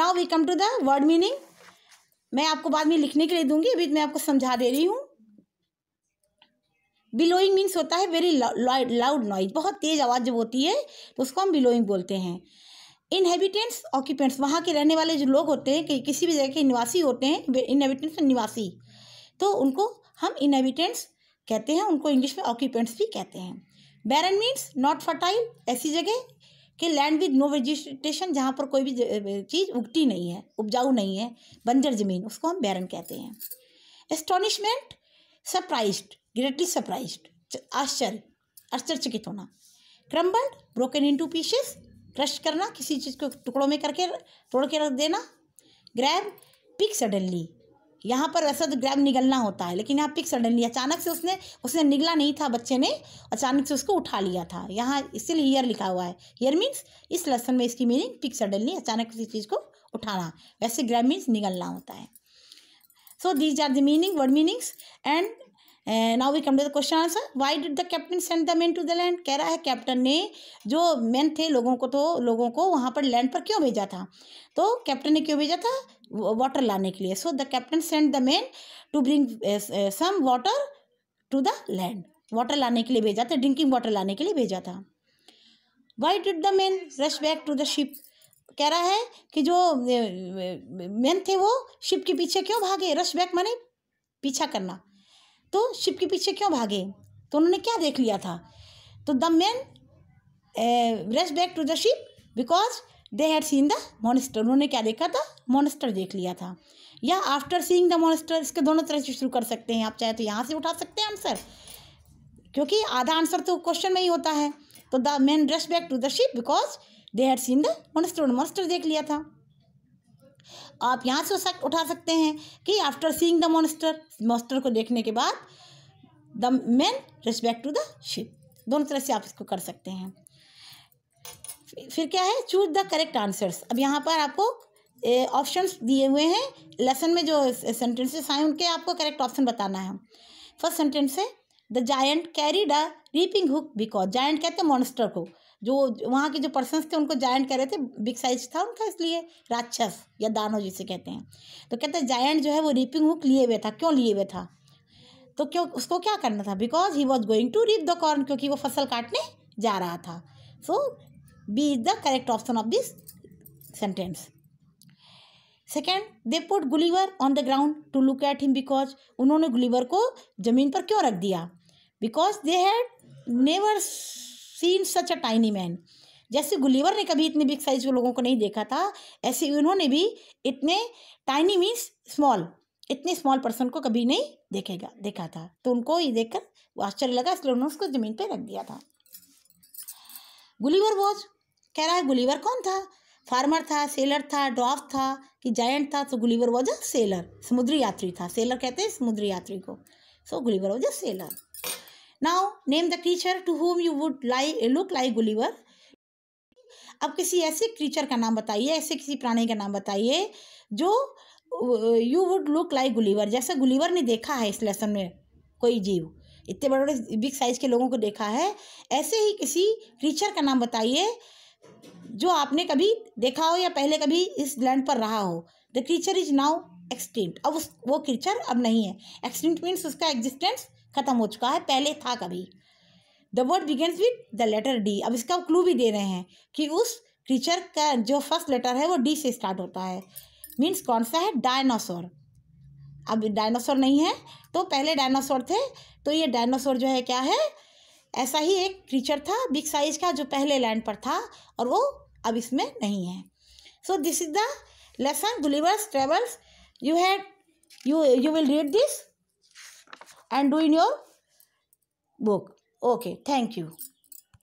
now we come to the word meaning मैं आपको बाद में लिखने के लिए दूंगी अभी मैं आपको समझा दे रही हूँ बिलोइंग मीन्स होता है वेरी लाउड नॉइज बहुत तेज़ आवाज़ जब होती है तो उसको हम बिलोइंग बोलते हैं इनहेबिटेंट्स ऑक्यूपेंट्स वहाँ के रहने वाले जो लोग होते हैं कि किसी भी जगह के निवासी होते हैं इनहेबिटेंट्स निवासी तो उनको हम इनहेबिटेंट्स कहते हैं उनको इंग्लिश में ऑक्यूपेंट्स भी कहते हैं बैरन मीन्स नॉट फर्टाइल ऐसी जगह कि लैंड विद नो वेजिटेशन जहाँ पर कोई भी चीज़ उगती नहीं है उपजाऊ नहीं है बंजर ज़मीन उसको हम बैरन कहते हैं एस्टोनिशमेंट सरप्राइज ग्रेटली सरप्राइज आश्चर्य आश्चर्यचकित होना crumble broken into pieces crush करना किसी चीज़ को टुकड़ों में करके तोड़ के रख देना ग्रैब पिक सडनली यहाँ पर वैसा तो ग्रैब निगलना होता है लेकिन यहाँ पिक सडनली अचानक से उसने उसने निगला नहीं था बच्चे ने अचानक से उसको उठा लिया था यहाँ इसीलिए ईयर लिखा हुआ है हीयर मीन्स इस लेसन में इसकी मीनिंग पिक सडनली अचानक किसी चीज़ को उठाना वैसे ग्रैब मीन्स निगलना होता है so these are the meaning word meanings and now we come to the question answer why did the captain send the man to the land कह रहा है कैप्टन ने जो मैन थे लोगों को तो लोगों को वहाँ पर लैंड पर क्यों भेजा था तो कैप्टन ने क्यों भेजा था वाटर लाने के लिए so the captain send the man to bring some water to the land water लाने के लिए भेजा था ड्रिंकिंग वाटर लाने के लिए भेजा था why did the man rush back to the ship कह रहा है कि जो मैन uh, uh, थे वो शिप के पीछे क्यों भागे रश बैक माने पीछा करना तो शिप के पीछे क्यों भागे तो उन्होंने क्या देख लिया था तो the man rushed back to the ship because they had seen the monster उन्होंने क्या देखा था मोनिस्टर देख लिया था या आफ्टर सीइंग द मोनिस्टर इसके दोनों तरह से शुरू कर सकते हैं आप चाहे तो यहाँ से उठा सकते हैं आंसर क्योंकि आधा आंसर तो क्वेश्चन में ही होता है तो the man rushed back to the ship because they had seen the उन्होंने मोनिस्टर देख लिया था आप यहाँ से उठा सकते हैं कि after seeing the monster monster को देखने के बाद the man respect to the ship दोनों तरह से आप इसको कर सकते हैं फिर क्या है चूज द करेक्ट आंसर्स अब यहाँ पर आपको ऑप्शंस दिए हुए हैं लेसन में जो सेंटेंसेस आए उनके आपको करेक्ट ऑप्शन बताना है फर्स्ट सेंटेंस है the giant carried a reaping hook because giant कहते हैं मॉन्स्टर को जो वहाँ के जो पर्सन थे उनको जायंट कह रहे थे बिग साइज था उनका इसलिए राक्षस या दानव जिसे कहते हैं तो कहते हैं जायंट जो है वो रीपिंग हुक लिए हुए था क्यों लिए हुए था तो क्यों उसको क्या करना था because he was going to reap the corn क्योंकि वो फसल काटने जा रहा था so B is the correct option of this sentence second they put Gulliver on the ground to look at him because उन्होंने गुलीवर को ज़मीन पर क्यों रख दिया because they had never seen such a tiny man जैसे Gulliver ने कभी इतने बिग साइज के लोगों को नहीं देखा था ऐसे उन्होंने भी इतने टाइनी मीन्स स्मॉल इतने स्मॉल पर्सन को कभी नहीं देखेगा देखा था तो उनको ये देखकर वो आश्चर्य लगा इसलिए उन्होंने उसको ज़मीन पर रख दिया था गुलीवर वॉज कह रहा है गुलीवर कौन था फार्मर था सेलर था ड्राफ था कि जायंट था तो गुलीवर वॉज अ सेलर समुद्री यात्री था सेलर कहते हैं समुद्री यात्री को so Gulliver was a sailor now name the creature to whom you would like look like Gulliver अब किसी ऐसे क्रीचर का नाम बताइए ऐसे किसी प्राणी का नाम बताइए जो you would look like Gulliver जैसा गुलीवर ने देखा है इस लेसन में कोई जीव इतने बड़े बड़े बिग साइज के लोगों को देखा है ऐसे ही किसी क्रीचर का नाम बताइए जो आपने कभी देखा हो या पहले कभी इस लैंड पर रहा हो the creature is now extinct अब उस वो क्रीचर अब नहीं है एक्सटिंक्ट मीन्स उसका एग्जिस्टेंस ख़त्म हो चुका है पहले था कभी the word begins with the letter D अब इसका क्लू भी दे रहे हैं कि उस क्रीचर का जो फर्स्ट लेटर है वो डी से स्टार्ट होता है मीन्स कौन सा है डायनासोर अब डायनासोर नहीं है तो पहले डायनासोर थे तो ये डायनासोर जो है क्या है ऐसा ही एक क्रीचर था बिग साइज का जो पहले लैंड पर था और वो अब इसमें नहीं है so this is the lesson Gulliver's Travels you had you you will read this and do in your book okay thank you